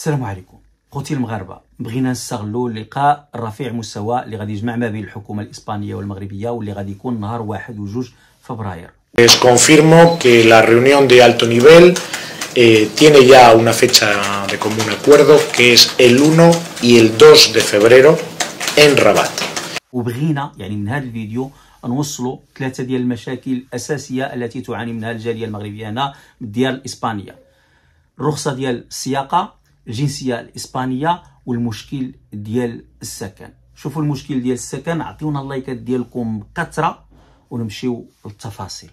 السلام عليكم خوتي المغاربه بغينا نستغلوا اللقاء الرفيع المستوى اللي غادي يجمع ما بين الحكومه الاسبانيه والمغربيه واللي غادي يكون نهار 1 و 2 فبراير Les confirmo que la reunión de alto nivel eh, tiene ya una fecha de común acuerdo que es el 1 y el 2 de febrero en Rabat. وبغينا يعني من هذا الفيديو نوصلوا ثلاثه ديال المشاكل الاساسيه التي تعاني منها الجاليه المغربيه هنا ديال اسبانيا الرخصه ديال السياقه الجنسيه الاسبانيه والمشكل ديال السكن شوفوا المشكل ديال السكن عطيونا اللايكات ديالكم كثره ونمشيو للتفاصيل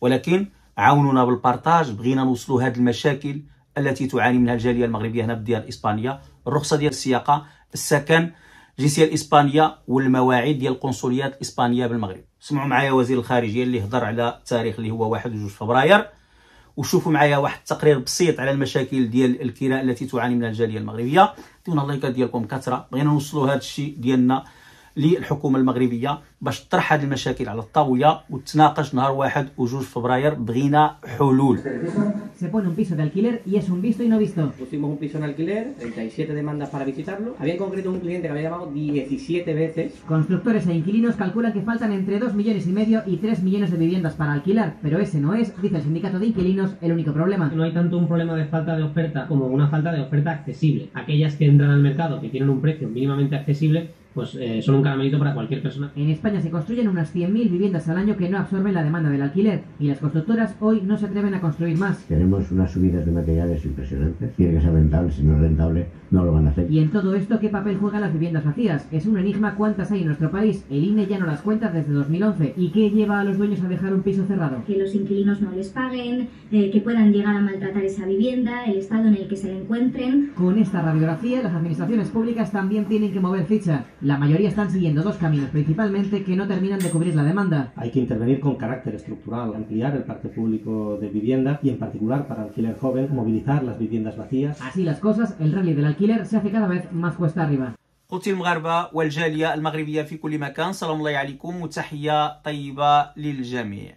ولكن عاونونا بالبارتاج بغينا نوصلوا هاد المشاكل التي تعاني منها الجاليه المغربيه هنا في ديار اسبانيا الرخصه ديال السياقه السكن الجنسيه الاسبانيه والمواعيد ديال القنصليات الاسبانيه بالمغرب سمعوا معايا وزير الخارجيه اللي هضر على التاريخ اللي هو 1 و 2 فبراير وشوفوا معايا واحد التقرير بسيط على المشاكل ديال الكراء التي تعاني منها الجاليه المغربيه دون اللايكات ديالكم كثره بغينا نوصلوا هذا الشيء ديالنا المغربية باش تطرح هذه المشاكل على وتناقش نهار 1 و 2 فبراير بغينا حلول Se pone un piso de alquiler y es un visto y no visto. Pusimos un piso en alquiler, 37 demandas para visitarlo. Había en concreto un cliente que había llamado 17 veces. Constructores e inquilinos calculan que faltan entre 2 millones y medio y 3 millones de viviendas para alquilar, pero ese no es, dice el sindicato de inquilinos, el único problema. No hay tanto un problema de falta de oferta como una falta de oferta accesible. Aquellas que entran al mercado que tienen un precio mínimamente accesible pues eh, son un caramelito para cualquier persona. En España se construyen unas 100.000 viviendas al año que no absorben la demanda del alquiler y las constructoras hoy no se atreven a construir más. Tenemos unas subidas de materiales impresionantes, tiene que ser rentable, si no es rentable no lo van a hacer. Y en todo esto, ¿qué papel juegan las viviendas vacías? Es un enigma cuántas hay en nuestro país, el INE ya no las cuenta desde 2011. ¿Y qué lleva a los dueños a dejar un piso cerrado? Que los inquilinos no les paguen, eh, que puedan llegar a maltratar esa vivienda, el estado en el que se la encuentren. Con esta radiografía, las administraciones públicas también tienen que mover ficha. La mayoría están siguiendo dos caminos principalmente que no terminan de cubrir la demanda. Hay que intervenir con carácter estructural, ampliar el parque público de vivienda y en particular para alquiler joven, movilizar las viviendas vacías. Así las cosas, el rally del alquiler se hace cada vez más cuesta arriba. قلت المغاربة والجالية المغربية في كل مكان سلام الله عليكم وتحية طيبة للجميع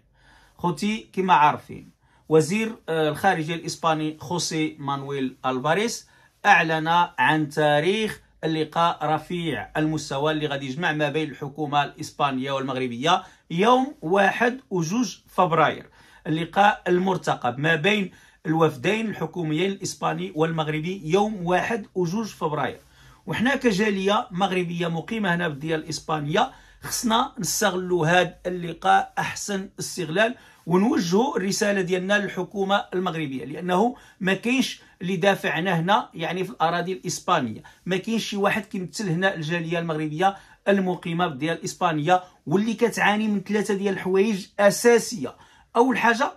خوتي كما عارفين وزير الخارجية الإسباني خوسي مانويل ألفاريس أعلن عن تاريخ اللقاء رفيع المستوى اللي غادي يجمع ما بين الحكومه الاسبانيه والمغربيه يوم 1 و 2 فبراير اللقاء المرتقب ما بين الوفدين الحكوميين الاسباني والمغربي يوم 1 و 2 فبراير وحنا كجاليه مغربيه مقيمه هنا بالديار الاسبانيه خصنا نستغلوا هذا اللقاء احسن استغلال ونوجهوا الرساله ديالنا للحكومه المغربيه لانه ما كاينش اللي دافعنا هنا يعني في الاراضي الاسبانيه ما كاينش شي واحد كيمثل هنا الجاليه المغربيه المقيمه ديال اسبانيا واللي كتعاني من ثلاثه ديال الحوايج اساسيه اول حاجه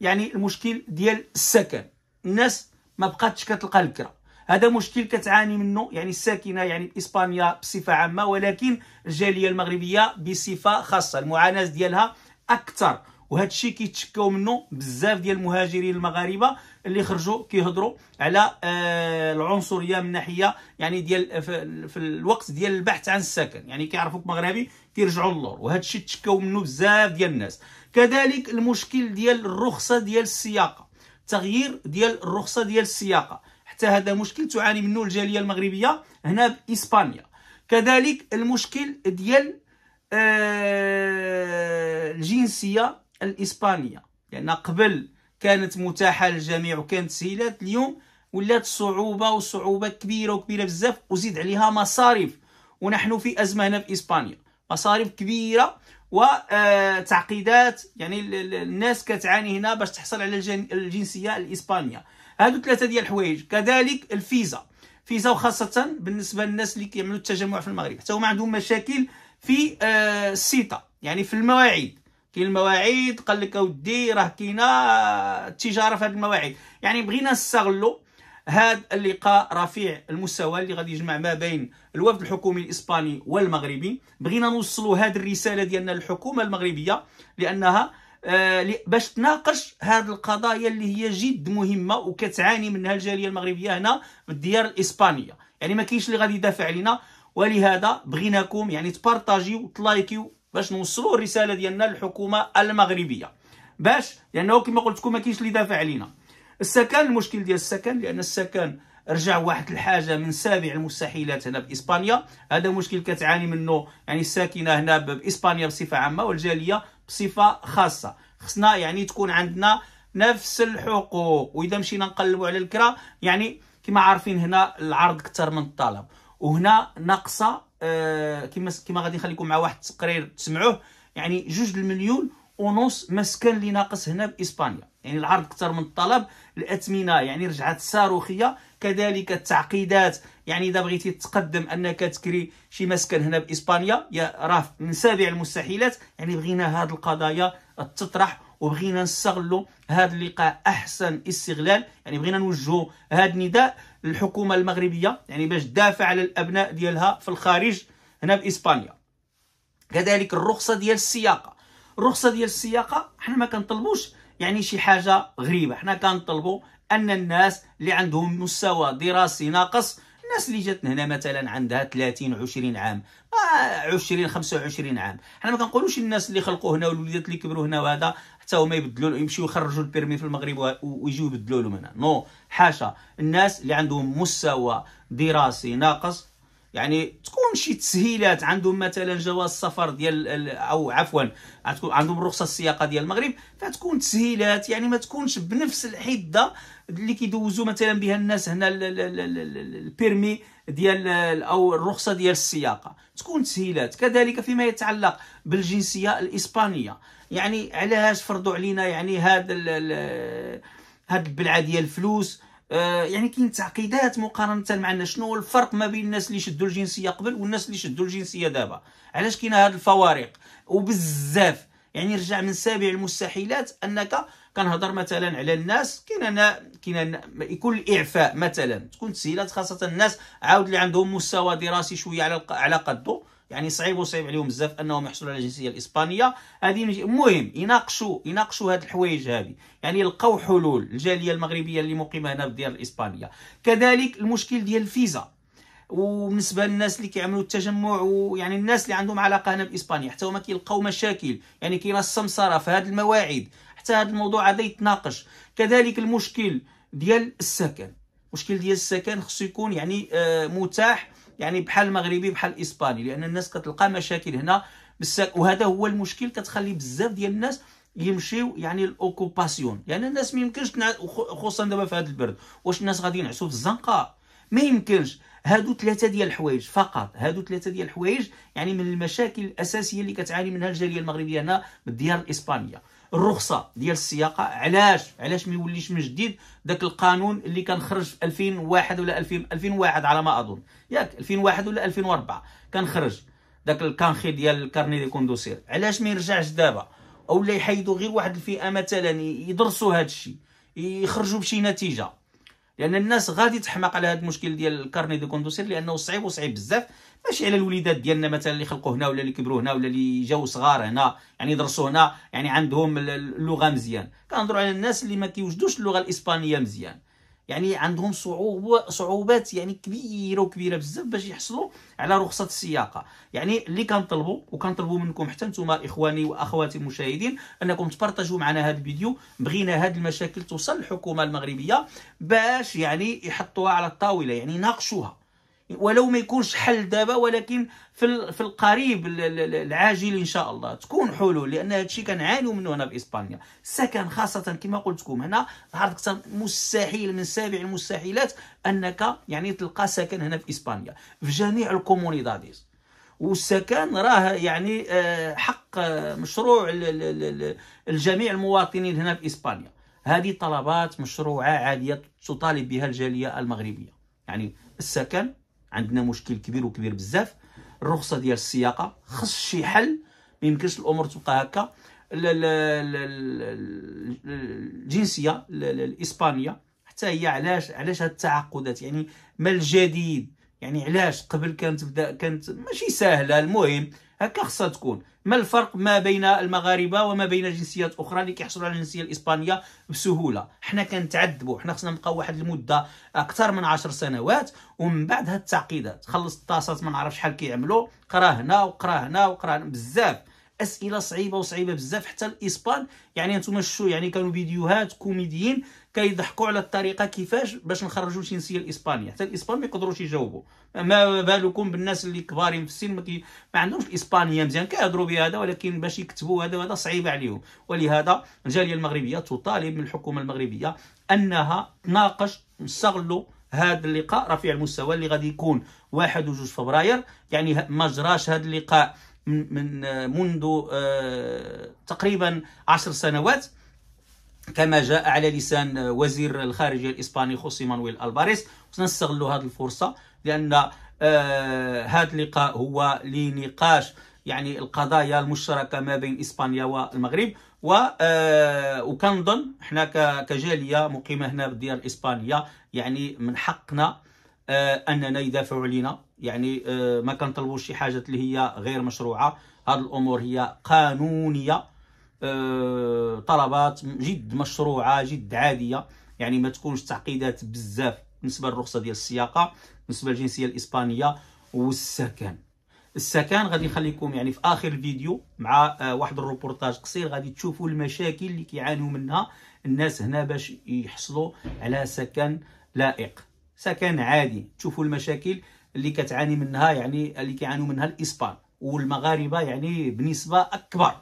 يعني المشكل ديال السكن الناس ما بقاتش كتلقى الكره هذا مشكل كتعاني منه يعني الساكنه يعني اسبانيا بصفه عامه ولكن الجاليه المغربيه بصفه خاصه المعاناه ديالها اكثر وهذا الشيء كيتشكاو منه بزاف ديال المهاجرين المغاربه اللي خرجوا كيهضروا على آه العنصريه من ناحيه يعني ديال في, في الوقت ديال البحث عن السكن يعني كيعرفوك مغربي كيرجعوا للور وهذا الشيء تشكاو منه بزاف ديال الناس كذلك المشكل ديال الرخصه ديال السياقه تغيير ديال الرخصه ديال السياقه هذا مشكل تعاني منه الجاليه المغربيه هنا باسبانيا كذلك المشكل ديال آه، الجنسيه الاسبانيه لان يعني قبل كانت متاحه للجميع وكانت سهيلات اليوم ولات صعوبه وصعوبه كبيره وكبيره بزاف وزيد عليها مصاريف ونحن في ازمه هنا في اسبانيا مصاريف كبيره وتعقيدات آه، يعني الناس كتعاني هنا باش تحصل على الجنسيه الاسبانيه هادو ثلاثه ديال الحوايج كذلك الفيزا فيزا وخاصه بالنسبه للناس اللي كيعملوا التجمع في المغرب حتى هما عندهم مشاكل في آه السيطه يعني في المواعيد كاين المواعيد قال لك اودي راه كاينه آه، التجاره في هذه المواعيد يعني بغينا نستغلوا هذا اللقاء رفيع المستوى اللي غادي يجمع ما بين الوفد الحكومي الاسباني والمغربي بغينا نوصلوا هذه الرساله ديالنا للحكومه المغربيه لانها آه، باش تناقش هذه القضايا اللي هي جد مهمه وكتعاني منها الجاليه المغربيه هنا في الديار الاسبانيه يعني ما كاينش اللي غادي يدافع علينا ولهذا بغيناكم يعني تبارطاجيو تلايكيو باش نوصلوا الرساله ديالنا للحكومه المغربيه باش لانه كما قلت لكم ما كاينش اللي دافع علينا السكن المشكل ديال السكن لان السكن رجع واحد الحاجه من سابع المستحيلات هنا باسبانيا هذا مشكل كتعاني منه يعني الساكنه هنا باسبانيا بصفه عامه والجاليه بصفه خاصه خصنا يعني تكون عندنا نفس الحقوق واذا مشينا نقلبوا على الكرا يعني كما عارفين هنا العرض اكثر من الطلب وهنا ناقصه آه كما كما غادي نخليكم مع واحد التقرير تسمعوه يعني جوج المليون ونص مسكن اللي ناقص هنا باسبانيا يعني العرض اكثر من الطلب الاثمنه يعني رجعت صاروخيه كذلك التعقيدات يعني اذا بغيتي تقدم انك تكري شي مسكن هنا باسبانيا يا راه من سابع المستحيلات يعني بغينا هاد القضايا تطرح وبغينا نستغلوا هذا اللقاء احسن استغلال يعني بغينا نوجهوا هذا النداء للحكومه المغربيه يعني باش تدافع على الابناء ديالها في الخارج هنا باسبانيا كذلك الرخصه ديال السياقه الرخصه ديال السياقه حنا ما كنطلبوش يعني شي حاجه غريبه حنا كنطلبوا ان الناس اللي عندهم مستوى دراسي ناقص الناس اللي جات هنا مثلا عندها 30 20 عام 20 آه، 25 عام حنا ما كنقولوش الناس اللي خلقوا هنا والوليدات اللي كبروا هنا وهذا حتى هما يبدلوا يمشيو يخرجوا البيرمي في المغرب ويجيو يبدلوا لهم هنا نو no. حاشا الناس اللي عندهم مستوى دراسي ناقص يعني تكون شي تسهيلات عندهم مثلا جواز سفر ديال او عفوا عندهم الرخصه السياقه ديال المغرب فتكون تسهيلات يعني ما تكونش بنفس الحده اللي كيدوزوا مثلا بها الناس هنا البيرمي ديال او الرخصه ديال السياقه تكون تسهيلات كذلك فيما يتعلق بالجنسيه الاسبانيه يعني علاش فرضوا علينا يعني هذا هاد البلعه ديال الفلوس آه، يعني كاين تعقيدات مقارنه مع شنو الفرق ما بين الناس اللي شدوا الجنسيه قبل والناس اللي شدوا الجنسيه دابا علاش كاين هاد الفوارق وبزاف يعني رجع من سابع المستحيلات انك كنهضر مثلا على الناس كاين انا كاين يكون الاعفاء مثلا تكون تسهيلات خاصه الناس عاود اللي عندهم مستوى دراسي شويه على على قده يعني صعيب وصعيب عليهم بزاف انهم يحصلوا على الجنسيه الاسبانيه هذه المهم يناقشوا يناقشوا هاد الحوايج هذه يعني يلقاو حلول الجاليه المغربيه اللي مقيمه هنا في الديار الاسبانيه كذلك المشكل ديال الفيزا وبالنسبه للناس اللي كيعملوا التجمع ويعني الناس اللي عندهم علاقه هنا باسبانيا حتى هما كيلقاو مشاكل يعني كاينه السمسره في هذه المواعيد حتى هذا الموضوع هذا يتناقش كذلك المشكل ديال السكن المشكل ديال السكن خصو يكون يعني آه متاح يعني بحال مغربي بحال اسباني لان الناس كتلقى مشاكل هنا بالساك وهذا هو المشكل كتخلي بزاف ديال الناس يمشيو يعني الاوكوباسيون يعني الناس ما يمكنش خصوصا دابا في هذا البرد واش الناس غادي ينعسوا في الزنقه ما يمكنش هادو ثلاثه ديال الحوايج فقط هادو ثلاثه ديال الحوايج يعني من المشاكل الاساسيه اللي كتعاني منها الجاليه المغربيه هنا بالديار الاسبانيه الرخصه ديال السياقه علاش علاش ما يوليش من جديد داك القانون اللي كان خرج في 2001 ولا 2000 2001 على ما اظن ياك 2001 ولا 2004 كان خرج داك الكانخي ديال الكارني دي كوندوسير علاش ما يرجعش دابا اولا يحيدوا غير واحد الفئه مثلا يدرسوا هذا الشيء يخرجوا بشي نتيجه لان الناس غادي تحماق على هذا المشكل ديال الكارني دو كوندوسير لانه صعيب وصعيب بزاف ماشي على الوليدات ديالنا مثلا اللي خلقوا هنا ولا اللي كبروا هنا ولا اللي جاو صغار هنا يعني درسوا هنا يعني عندهم اللغه مزيان كنهضروا على الناس اللي ما كيوجدوش اللغه الاسبانيه مزيان يعني عندهم صعوبة صعوبات يعني كبيره وكبيره بزاف باش يحصلوا على رخصه السياقه يعني اللي كنطلبوا وكنطلبوا منكم حتى نتوما اخواني واخواتي المشاهدين انكم تبارطاجوا معنا هذا الفيديو بغينا هذه المشاكل توصل للحكومه المغربيه باش يعني يحطوها على الطاوله يعني يناقشوها ولو ما يكونش حل دابا ولكن في في القريب العاجل ان شاء الله تكون حلول لان هذا الشيء كنعانيو منه هنا في اسبانيا السكن خاصه كما قلت لكم هنا اكثر مستحيل من سابع المستحيلات انك يعني تلقى سكن هنا في اسبانيا في جميع الكومونيداديز والسكن راه يعني آه، حق آه، مشروع لجميع المواطنين هنا في اسبانيا هذه طلبات مشروعه عاليه تطالب بها الجاليه المغربيه يعني السكن عندنا مشكل كبير وكبير بزاف الرخصه ديال السياقه خص شي حل ما يمكنش الامور تبقى هكا الجنسيه الاسبانيه حتى هي علاش علاش هاد التعقدات يعني ما الجديد يعني علاش قبل كانت بدا كانت ماشي سهله المهم هكا خصها تكون ما الفرق ما بين المغاربه وما بين جنسيات اخرى اللي كيحصلوا على الجنسيه الاسبانيه بسهوله حنا كنتعذبوا حنا خصنا نبقاو واحد المده اكثر من 10 سنوات ومن بعد هاد التعقيدات خلص الطاسات ما نعرف شحال كيعملوا قرا هنا وقرا هنا وقرا بزاف اسئله صعيبه وصعيبه بزاف حتى الاسبان يعني انتم شتو يعني كانوا فيديوهات كوميديين كيضحكوا على الطريقه كيفاش باش نخرجوا الجنسيه الاسبانيه حتى الاسبان ما يقدروش يجاوبوا ما بالكم بالناس اللي كبارين في السن ما, كي... ما عندهمش الاسبانيه مزيان كيهضروا بهذا ولكن باش يكتبوا هذا وهذا صعيب عليهم ولهذا الجاليه المغربيه تطالب من الحكومه المغربيه انها تناقش نستغلوا هذا اللقاء رفيع المستوى اللي غادي يكون 1 و 2 فبراير يعني ما جراش هذا اللقاء من آه، منذ آه، تقريبا عشر سنوات كما جاء على لسان آه، وزير الخارجيه الاسباني خوسي مانويل الباريس سنستغلوا هذه الفرصه لان هذا اللقاء هو لنقاش يعني القضايا المشتركه ما بين اسبانيا والمغرب و وكنظن حنا كجاليه مقيمه هنا بالديار الاسبانيه يعني من حقنا اننا يدافعوا علينا يعني آه، ما كنطلبوش شي حاجات اللي هي غير مشروعه هاد الامور هي قانونيه آه، طلبات جد مشروعه جد عاديه يعني ما تكونش تعقيدات بزاف بالنسبه للرخصه ديال السياقه بالنسبه للجنسيه الاسبانيه والسكن السكن غادي نخليكم يعني في اخر الفيديو مع آه، واحد الروبورتاج قصير غادي تشوفوا المشاكل اللي كيعانيو منها الناس هنا باش يحصلوا على سكن لائق سكن عادي تشوفوا المشاكل اللي كتعاني منها يعني اللي كيعانوا منها الاسبان والمغاربه يعني بنسبه اكبر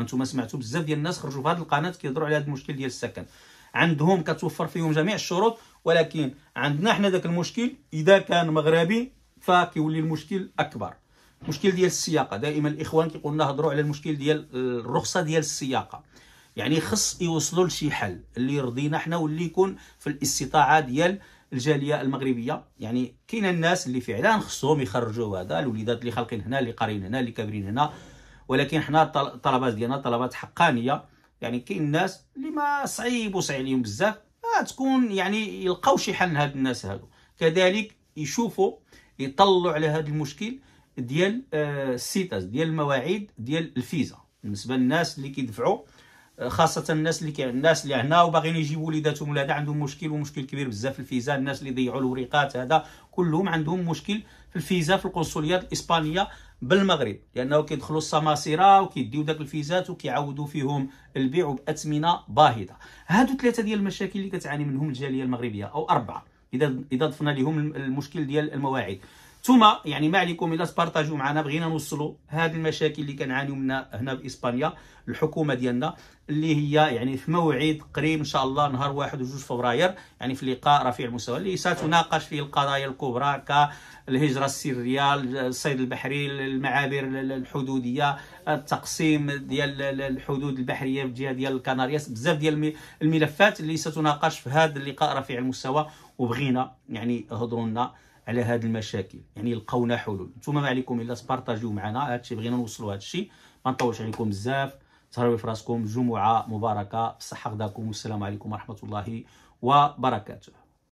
انتم سمعتوا بزاف ديال الناس خرجوا في هذه القناه كيهضروا على هذا المشكل ديال السكن عندهم كتوفر فيهم جميع الشروط ولكن عندنا حنا ذاك المشكل اذا كان مغربي فكيولي المشكل اكبر مشكل ديال السياقه دائما الاخوان كيقولوا لنا هضروا على المشكل ديال آه، الرخصه ديال السياقه يعني خص يوصلوا لشي حل اللي يرضينا حنا واللي يكون في الاستطاعه ديال الجاليه المغربيه يعني كاين الناس اللي فعلا خصهم يخرجوا هذا الوليدات اللي خالقين هنا اللي قارين هنا اللي كابرين هنا ولكن حنا الطلبات ديالنا طلبات حقانيه يعني كاين الناس اللي ما صعيب وصعيب عليهم بزاف ما تكون يعني يلقاو شي حل هاد الناس هادو كذلك يشوفوا يطلعوا على هذا المشكل ديال آه، السيتاس ديال المواعيد ديال الفيزا بالنسبه للناس اللي كيدفعوا خاصه الناس اللي كي... الناس اللي هنا وباغيين يجيبوا وليداتهم ولا هذا عندهم مشكل ومشكل كبير بزاف في الفيزا الناس اللي ضيعوا الوريقات هذا كلهم عندهم مشكل في الفيزا في القنصليات الاسبانيه بالمغرب لانه كيدخلوا السماسره وكيديو داك الفيزات وكيعاودوا فيهم البيع باثمنه باهظه هادو ثلاثه ديال المشاكل اللي كتعاني منهم الجاليه المغربيه او اربعه اذا اذا ضفنا لهم المشكل ديال المواعيد ثم يعني ما عليكم الا تبارطاجوا معنا بغينا نوصلوا هذه المشاكل اللي كنعانيو منها هنا باسبانيا الحكومه ديالنا اللي هي يعني في موعد قريب ان شاء الله نهار 1 و 2 فبراير يعني في لقاء رفيع المستوى اللي ستناقش فيه القضايا الكبرى كالهجره السريه الصيد البحري المعابر الحدوديه التقسيم ديال الحدود البحريه في الجهه ديال الكناريات بزاف ديال الملفات اللي ستناقش في هذا اللقاء رفيع المستوى وبغينا يعني هضروا لنا على هذه المشاكل يعني يلقاونا حلول نتوما ما عليكم الا تبارطاجيو معنا هادشي بغينا نوصلوا هادشي ما نطولش عليكم بزاف تهلاو في راسكم جمعه مباركه بصحه غداكم والسلام عليكم ورحمه الله وبركاته